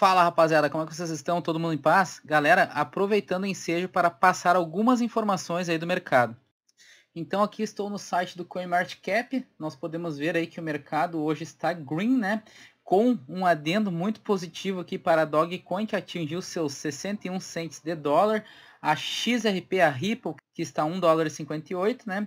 Fala rapaziada, como é que vocês estão? Todo mundo em paz? Galera, aproveitando o ensejo para passar algumas informações aí do mercado. Então aqui estou no site do CoinMarketCap, nós podemos ver aí que o mercado hoje está green, né? Com um adendo muito positivo aqui para a Dogecoin, que atingiu seus 61 cents de dólar, a XRP, a Ripple, que está 1 dólar e 58, né?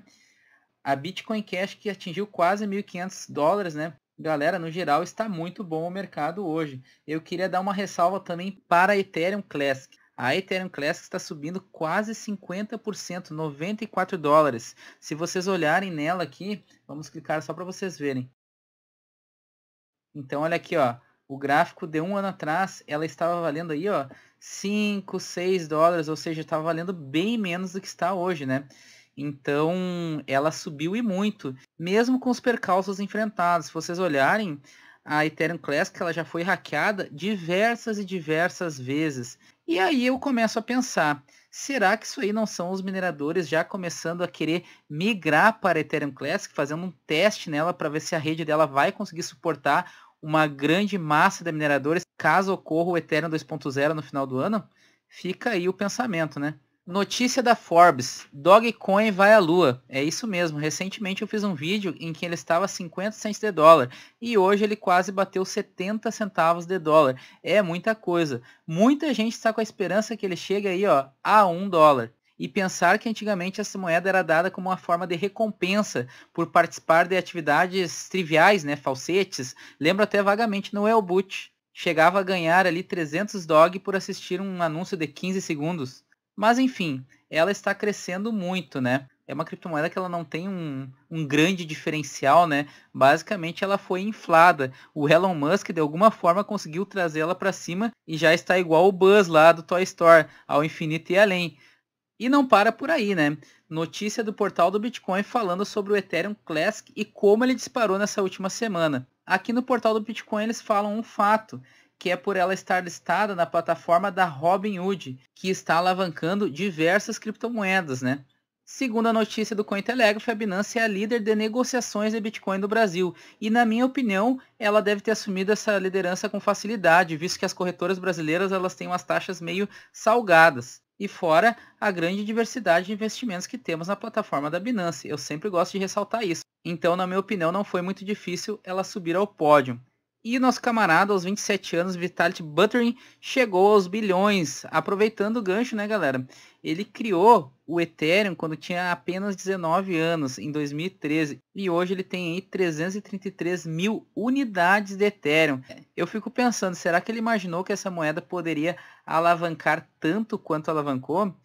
A Bitcoin Cash, que atingiu quase 1.500 dólares, né? Galera, no geral está muito bom o mercado hoje. Eu queria dar uma ressalva também para a Ethereum Classic. A Ethereum Classic está subindo quase 50%, 94 dólares. Se vocês olharem nela aqui, vamos clicar só para vocês verem. Então olha aqui, ó, o gráfico de um ano atrás, ela estava valendo aí, ó, 5, 6 dólares, ou seja, estava tá valendo bem menos do que está hoje, né? Então, ela subiu e muito, mesmo com os percalços enfrentados. Se vocês olharem, a Ethereum Classic ela já foi hackeada diversas e diversas vezes. E aí eu começo a pensar, será que isso aí não são os mineradores já começando a querer migrar para a Ethereum Classic, fazendo um teste nela para ver se a rede dela vai conseguir suportar uma grande massa de mineradores caso ocorra o Ethereum 2.0 no final do ano? Fica aí o pensamento, né? Notícia da Forbes: Dogecoin vai à lua. É isso mesmo. Recentemente eu fiz um vídeo em que ele estava a 50 centos de dólar e hoje ele quase bateu 70 centavos de dólar. É muita coisa. Muita gente está com a esperança que ele chegue aí, ó, a 1 dólar. E pensar que antigamente essa moeda era dada como uma forma de recompensa por participar de atividades triviais, né, falsetes. Lembro até vagamente no Elboot. Chegava a ganhar ali 300 dog por assistir um anúncio de 15 segundos. Mas enfim, ela está crescendo muito, né? É uma criptomoeda que ela não tem um, um grande diferencial, né? Basicamente ela foi inflada. O Elon Musk de alguma forma conseguiu trazê-la para cima e já está igual o Buzz lá do Toy Store, ao infinito e além. E não para por aí, né? Notícia do portal do Bitcoin falando sobre o Ethereum Classic e como ele disparou nessa última semana. Aqui no portal do Bitcoin eles falam um fato, que é por ela estar listada na plataforma da Robinhood, que está alavancando diversas criptomoedas, né? Segundo a notícia do Cointelegraph, a Binance é a líder de negociações de Bitcoin no Brasil. E na minha opinião, ela deve ter assumido essa liderança com facilidade, visto que as corretoras brasileiras elas têm umas taxas meio salgadas. E fora a grande diversidade de investimentos que temos na plataforma da Binance. Eu sempre gosto de ressaltar isso. Então, na minha opinião, não foi muito difícil ela subir ao pódio. E nosso camarada, aos 27 anos, Vitality Buttering, chegou aos bilhões. Aproveitando o gancho, né, galera? Ele criou o Ethereum quando tinha apenas 19 anos, em 2013. E hoje ele tem aí 333 mil unidades de Ethereum. Eu fico pensando, será que ele imaginou que essa moeda poderia alavancar tanto quanto alavancou?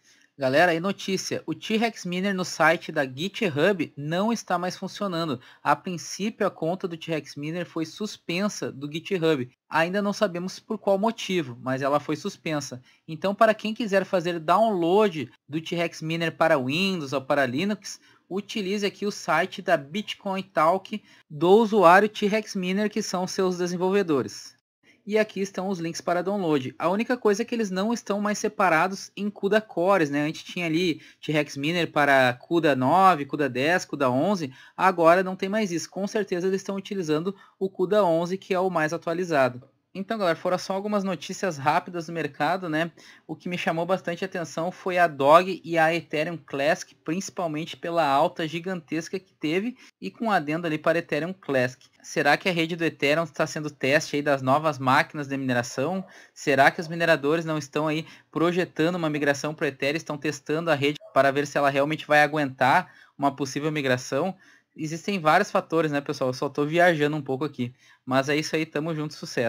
Galera, aí notícia, o T-Rex Miner no site da GitHub não está mais funcionando. A princípio, a conta do T-Rex Miner foi suspensa do GitHub. Ainda não sabemos por qual motivo, mas ela foi suspensa. Então, para quem quiser fazer download do T-Rex Miner para Windows ou para Linux, utilize aqui o site da Bitcoin Talk do usuário T-Rex Miner, que são seus desenvolvedores. E aqui estão os links para download. A única coisa é que eles não estão mais separados em CUDA cores, né? A gente tinha ali T-Rex Miner para CUDA 9, CUDA 10, CUDA 11. Agora não tem mais isso. Com certeza eles estão utilizando o CUDA 11, que é o mais atualizado. Então, galera, foram só algumas notícias rápidas do mercado, né? O que me chamou bastante atenção foi a DOG e a Ethereum Classic, principalmente pela alta gigantesca que teve e com adendo ali para Ethereum Classic. Será que a rede do Ethereum está sendo teste aí das novas máquinas de mineração? Será que os mineradores não estão aí projetando uma migração para o Ethereum, estão testando a rede para ver se ela realmente vai aguentar uma possível migração? Existem vários fatores, né, pessoal? Eu só estou viajando um pouco aqui. Mas é isso aí, tamo junto, sucesso.